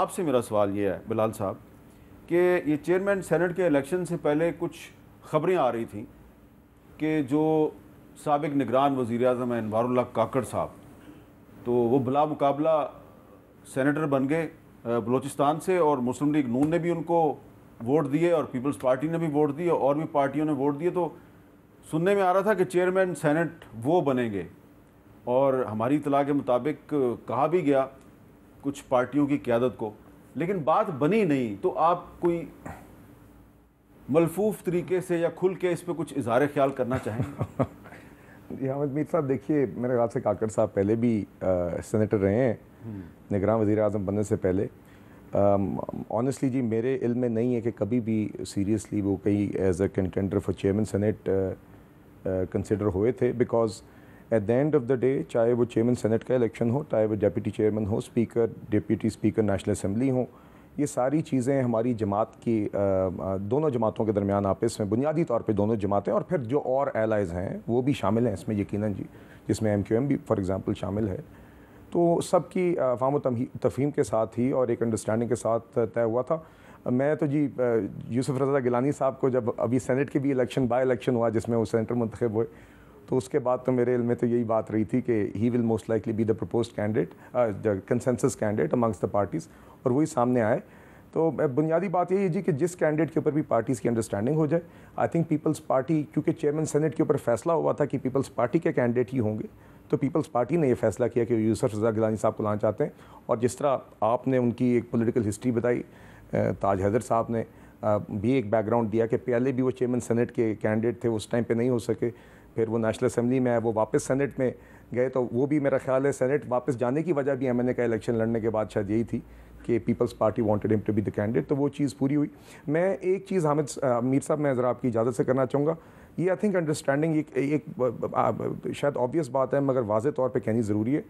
आपसे मेरा सवाल ये है बिलाल साहब कि ये चेयरमैन सेनेट के इलेक्शन से पहले कुछ खबरें आ रही थी कि जो सबक निगरान वज़ी अजम अनवर काकड़ साहब तो वो बला मुकाबला सेनेटर बन गए बलूचिस्तान से और मुस्लिम लीग नून ने भी उनको वोट दिए और पीपल्स पार्टी ने भी वोट दिए और भी पार्टियों ने वोट दिए तो सुनने में आ रहा था कि चेयरमैन सेनेट वो बनेंगे और हमारी इतला के मुताबिक कहा भी गया कुछ पार्टियों की क्यादत को लेकिन बात बनी नहीं तो आप कोई मलफूफ तरीके से या खुल के इस पर कुछ इजहार ख्याल करना चाहेंगे जी हाँ मीर साहब देखिए मेरे ख्याल से काकड़ साहब पहले भी आ, सेनेटर रहे हैं हम्म। निगरान वज़ी अजम बनने से पहले ऑनेस्टली जी मेरे इल्म में नहीं है कि कभी भी सीरियसली वो कहीं as a contender for chairman senate consider हुए थे because at the end of the day चाहे वो चेयरमैन सेनेट का इलेक्शन हो चाहे वो डेप्यूटी चेयरमैन हो speaker deputy speaker national assembly हो ये सारी चीज़ें हमारी जमात की दोनों जमातों के दरमियान आपस में बुनियादी तौर पर दोनों जमातें और फिर जो और एलाइज़ हैं वो भी शामिल हैं इसमें यकीन जी जिसमें एम क्यू एम भी फॉर एग्ज़ाम्पल शामिल है तो सब की फाम तफहीम के साथ ही और एक अंडरस्टैंडिंग के साथ तय हुआ था मैं तो जी यूसुफ रजा गिलानी साहब को जब अभी सेनेट के भी इलेक्शन बाई इलेक्शन हुआ जिसमें वो सेंटर मंतखब हुए तो उसके बाद तो मेरे में तो यही बात रही थी कि uh, he will most likely be the propose candidate consensus candidate amongst the parties और वही सामने आए तो बुनियादी बात यही है जी कि जिस कैंडिडेट के ऊपर भी पार्टीज़ की अंडरस्टैंडिंग हो जाए आई थिंक पीपल्स पार्टी क्योंकि चेयरमैन सेनेट के ऊपर फैसला हुआ था कि पीपल्स पार्टी के कैंडिडेट ही होंगे तो पीपल्स पार्टी ने यह फैसला किया कि यूसफ रजा गिलानी साहब को लाना चाहते हैं और जिस तरह आपने उनकी एक पोलिटिकल हिस्ट्री बताई ताज हैदर साहब ने भी एक बैकग्राउंड दिया कि पहले भी वो चेयरमैन सेनेट के कैंडिडेट थे उस टाइम पर नहीं हो सके फिर वो नेशनल असम्बली में आए वो वापस सेनेट में गए तो वो भी मेरा ख्याल है सेनेट वापस जाने की वजह भी एम एन ए का इलेक्शन लड़ने के बाद शायद यही थी कि People's Party wanted him to be the candidate तो वो चीज़ पूरी हुई मैं एक चीज़ हामिद मीर साहब मैं ज़रा आपकी इजाज़त से करना चाहूँगा ये आई थिंक अंडरस्टैंडिंग एक, एक शायद ऑबियस बात है मगर वाज तौर पर कहनी ज़रूरी है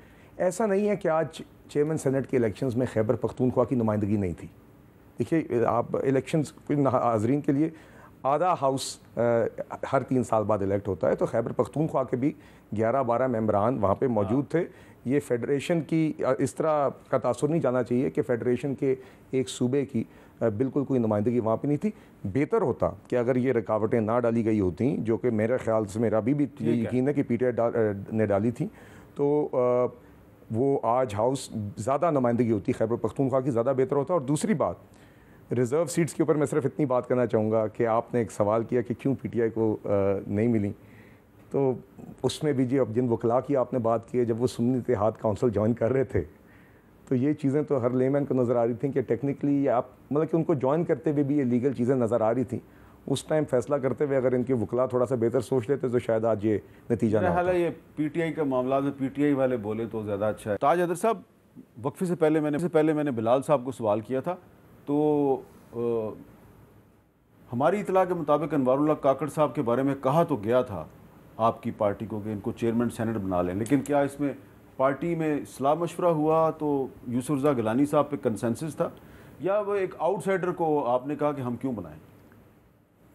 ऐसा नहीं है कि आज चेयरमैन सेनेट के इलेक्शन में खैबर पख्तूनख्वा की नुमाइंदगी नहीं थी देखिए आप इलेक्शन हाजरीन के लिए आधा हाउस हर तीन साल बाद इलेक्ट होता है तो खैबर पख्तूनख्वा के भी ग्यारह बारह मम्बरान वहाँ पर मौजूद थे ये फेडरेशन की इस तरह का तासर नहीं जाना चाहिए कि फेडरेशन के एक सूबे की बिल्कुल कोई नुमाइंदगी वहाँ पर नहीं थी बेहतर होता कि अगर ये रुकावटें ना डाली गई होती जो कि मेरे ख्याल से मेरा अभी भी यकीन है कि पी टी आई डाल, ने डाली थी तो आ, वो आज हाउस ज़्यादा नुमाइंदगी होती खैबर पख्तूनख्वा की ज़्यादा बेहतर होता और दूसरी बात रिज़र्व सीट्स के ऊपर मैं सिर्फ इतनी बात करना चाहूँगा कि आपने एक सवाल किया कि क्यों पीटीआई को नहीं मिली तो उसमें भी जी अब जिन वकला की आपने बात की है जब वो सुन्नी इतिहाद काउंसिल ज्वाइन कर रहे थे तो ये चीज़ें तो हर लेमैन को नज़र आ रही थी कि टेक्निकली आप मतलब कि उनको ज्वाइन करते हुए भी ये लीगल चीज़ें नज़र आ रही थी उस टाइम फैसला करते हुए अगर इनके वकला थोड़ा सा बेहतर सोच लेते तो शायद आज ये नतीजा ना हालांकि ये पीटीआई का मामला में पीटीआई वाले बोले तो ज़्यादा अच्छा है ताज अदर साहब वक्फे से पहले मैंने से पहले मैंने बिलाल साहब को सवाल किया था तो आ, हमारी इतला के मुताबिक अनवारुल्ला काकड़ साहब के बारे में कहा तो गया था आपकी पार्टी को कि इनको चेयरमैन सेनेट बना लें लेकिन क्या इसमें पार्टी में सलाह मशवरा हुआ तो यूसुरजा गिलानी साहब पे कंसेंसस था या वो एक आउटसाइडर को आपने कहा कि हम क्यों बनाएं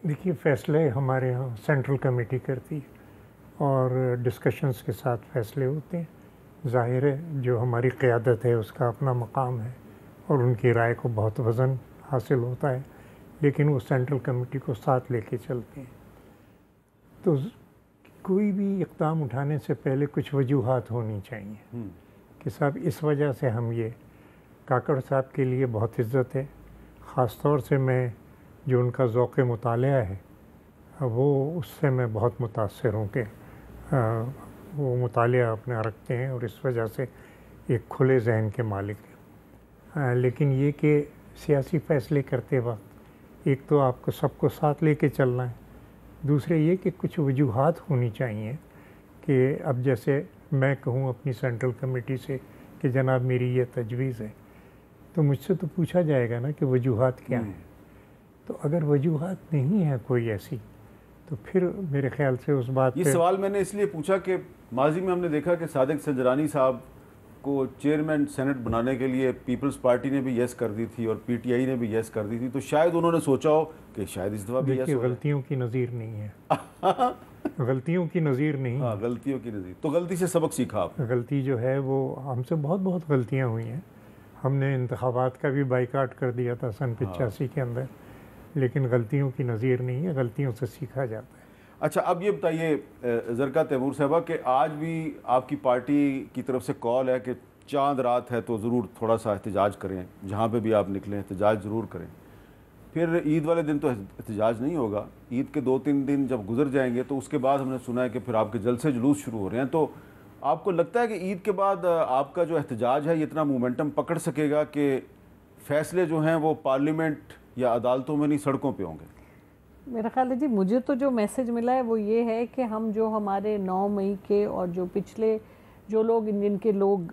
देखिए फैसले हमारे यहाँ सेंट्रल कमेटी करती है और डिस्कशंस के साथ फैसले होते हैं जाहिर है जो हमारी क़्यादत है उसका अपना मकाम है और उनकी राय को बहुत वज़न हासिल होता है लेकिन वो सेंट्रल कमेटी को साथ लेके चलते हैं तो कोई भी इकदाम उठाने से पहले कुछ वजूहत होनी चाहिए हम्म। कि साहब इस वजह से हम ये काकड़ साहब के लिए बहुत इज़्ज़त है ख़ास तौर से मैं जो उनका ओक़ मताल है वो उससे मैं बहुत मुतासर हूँ कि वो मताल अपना रखते हैं और इस वजह से एक खुले जहन के मालिक हैं आ, लेकिन ये कि सियासी फैसले करते वक्त एक तो आपको सबको साथ लेके चलना है दूसरे ये कि कुछ वजूहत होनी चाहिए कि अब जैसे मैं कहूँ अपनी सेंट्रल कमेटी से कि जनाब मेरी ये तजवीज़ है तो मुझसे तो पूछा जाएगा ना कि वजूहत क्या हैं हम्म। तो अगर वजूहत नहीं है कोई ऐसी तो फिर मेरे ख्याल से उस बात ये सवाल मैंने इसलिए पूछा कि माजी में हमने देखा कि सादिक सजरानी साहब को चेयरमैन सेनेट बनाने के लिए पीपल्स पार्टी ने भी यस कर दी थी और पीटीआई ने भी यस कर दी थी तो शायद उन्होंने सोचा हो कि शायद इस दफ़ा भी गलतियों की नज़ीर नहीं है गलतियों की नज़ीर नहीं हाँ गलतियों की नज़ीर तो गलती से सबक सीखा आप गलती जो है वो हमसे बहुत बहुत गलतियाँ हुई हैं हमने इंतबात का भी बाइकाट कर दिया था सन हाँ। पचासी के अंदर लेकिन गलतियों की नज़ीर नहीं है गलतियों से सीखा जाता है अच्छा अब ये बताइए जरका तैमूर साहबा कि आज भी आपकी पार्टी की तरफ से कॉल है कि चांद रात है तो ज़रूर थोड़ा सा एहतजाज करें जहाँ पे भी आप निकलें एहतजाज ज़रूर करें फिर ईद वाले दिन तो एहतजाज नहीं होगा ईद के दो तीन दिन जब गुजर जाएंगे तो उसके बाद हमने सुना है कि फिर आपके जलसे जुलूस शुरू हो रहे हैं तो आपको लगता है कि ईद के बाद आपका जो एहतजाज है ये इतना मोमेंटम पकड़ सकेगा कि फैसले जो हैं वो पार्लियामेंट या अदालतों में नहीं सड़कों पर होंगे मेरा ख्याल है जी मुझे तो जो मैसेज मिला है वो ये है कि हम जो हमारे नौ मई के और जो पिछले जो लोग जिनके लोग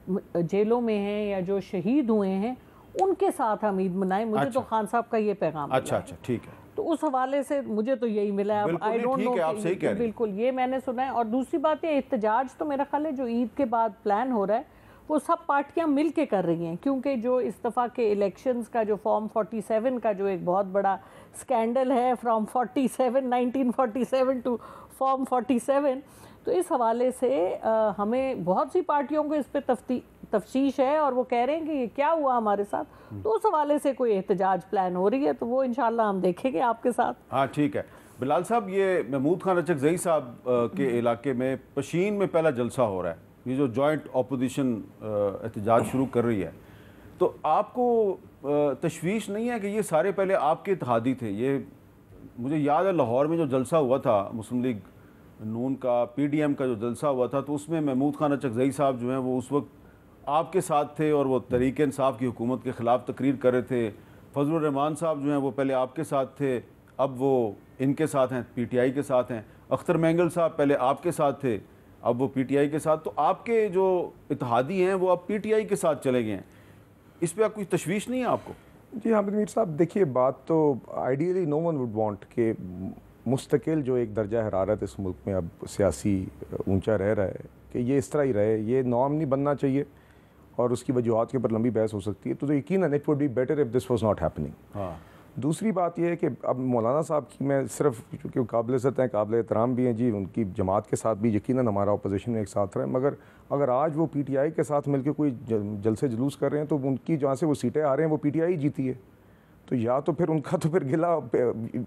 जेलों में हैं या जो शहीद हुए हैं उनके साथ हम ईद मनाएं मुझे तो अच्छा, तो खान साहब का ये पैगाम अच्छा अच्छा ठीक है तो उस हवाले से मुझे तो यही मिला है आई डोंट नो बिल्कुल ये मैंने सुना है और दूसरी बात ये एहतजाज तो मेरा ख्याल है जो ईद के बाद प्लान हो रहा है वो सब पार्टियां मिल के कर रही हैं क्योंकि जो इस दफ़ा के इलेक्शंस का जो फॉर्म 47 का जो एक बहुत बड़ा स्कैंडल है फ्रॉम 47 1947 टू फॉर्म 47 तो इस हवाले से आ, हमें बहुत सी पार्टियों को इस पर तफ्ती तफ्तीश है और वो कह रहे हैं कि ये क्या हुआ हमारे साथ हम्म। तो उस हवाले से कोई एहतजाज प्लान हो रही है तो वो इन हम देखेंगे आपके साथ हाँ ठीक है बिलाल साहब ये महमूद खान रचक जई साहब के हम्म। इलाके में पशीन में पहला जलसा हो रहा है ये जो जॉइंट अपोजिशन uh, एहतजाज शुरू कर रही है तो आपको uh, तशवीश नहीं है कि ये सारे पहले आपके इतिहादी थे ये मुझे याद है लाहौर में जो जलसा हुआ था मुस्लिम लीग नून का पीडीएम का जो जलसा हुआ था तो उसमें महमूद खान चकजई साहब जो हैं वो उस वक्त आपके साथ थे और वो तरीक इंसाफ की हुकूमत के ख़िलाफ़ तकरीर कर रहे थे फजलरहमान रहमान साहब जो हैं वो पहले आपके साथ थे अब वो इनके साथ हैं पीटीआई के साथ हैं अख्तर मैंगल साहब पहले आपके साथ थे अब वो पीटीआई के साथ तो आपके जो इतिहादी हैं वो अब पीटीआई के साथ चले गए हैं इस पर कोई तशवीश नहीं है आपको जी हामिद मीर साहब देखिए बात तो ideally no one would want के मुस्तकिल जो एक दर्जा हरारत इस मुल्क में अब सियासी ऊंचा रह रहा है कि ये इस तरह ही रहे ये नॉर्म नहीं बनना चाहिए और उसकी वजूहत के ऊपर लंबी बहस हो सकती है तो, तो यकीन it would be better if this was not happening दूसरी बात यह है कि अब मौलाना साहब की मैं सिर्फ चूँकि काबिल सत हैं काबिल एहतराम भी हैं जी उनकी जमात के साथ भी यकीन हमारा अपोजिशन में एक साथ रहे मगर अगर आज वो पी टी आई के साथ मिलकर कोई जलसे जुलूस कर रहे हैं तो उनकी जहाँ से वो सीटें आ रहे हैं वो पी टी आई जीती है तो या तो फिर उनका तो फिर गिला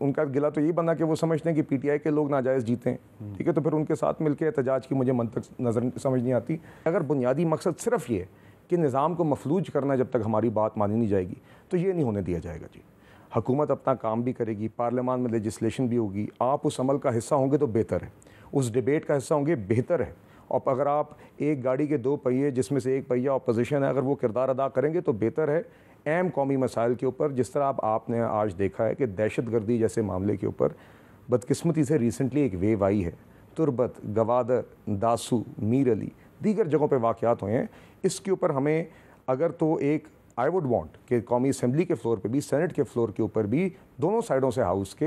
उनका गिला तो ये बना कि वो समझते हैं कि पीटीआई के लोग नाजायज़ जीते हैं हम्म। ठीक है तो फिर उनके साथ मिलकर एहतजाज की मुझे तक नज़र समझ नहीं आती अगर बुनियादी मकसद सिर्फ ये कि निज़ाम को मफलूज करना जब तक हमारी बात मानी नहीं जाएगी तो ये नहीं होने दिया जाएगा जी हुकूमत अपना काम भी करेगी पार्लियामान में लेजिस्लेशन भी होगी आप उस अमल का हिस्सा होंगे तो बेहतर है उस डिबेट का हिस्सा होंगे बेहतर है और अगर आप एक गाड़ी के दो पहिए जिसमें से एक पहिया अपोजिशन है अगर वो किरदार अदा करेंगे तो बेहतर है अहम कौमी मसाइल के ऊपर जिस तरह आप आपने आज देखा है कि दहशत गर्दी जैसे मामले के ऊपर बदकस्मती से रिसेंटली एक वेव आई है तुरबत गवादर दासू मीर अली दीगर जगहों पर वाक़ हुए हैं इसके ऊपर हमें अगर तो एक आई वुड वांट कि कौमी असम्बली के फ्लोर पे भी सेनेट के फ्लोर के ऊपर भी दोनों साइडों से हाउस के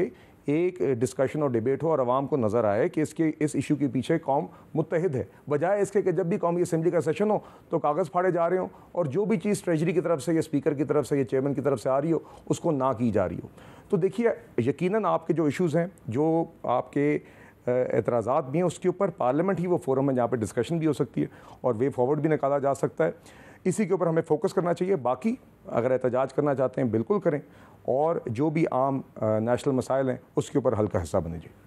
एक डिस्कशन और डिबेट हो और आवाम को नज़र आए कि इसके इस इशू के पीछे कौम मुतहद है बजाय इसके कि जब भी कौमी असम्बली का सेशन हो तो कागज़ फाड़े जा रहे हो और जो भी चीज़ ट्रेजरी की तरफ से या स्पीकर की तरफ से या चेयरमैन की तरफ से आ रही हो उसको ना की जा रही हो तो देखिए यकीन आपके जो इशूज़ हैं जो आपके एतराज़ात भी हैं उसके ऊपर पार्लियामेंट ही वो फोरम है जहाँ पर डिस्कशन भी हो सकती है और वे फॉरवर्ड भी निकाला जा सकता है इसी के ऊपर हमें फोकस करना चाहिए बाकी अगर एहतजाज करना चाहते हैं बिल्कुल करें और जो भी आम नेशनल मसाइल हैं उसके ऊपर हल्का हिस्सा बने जाए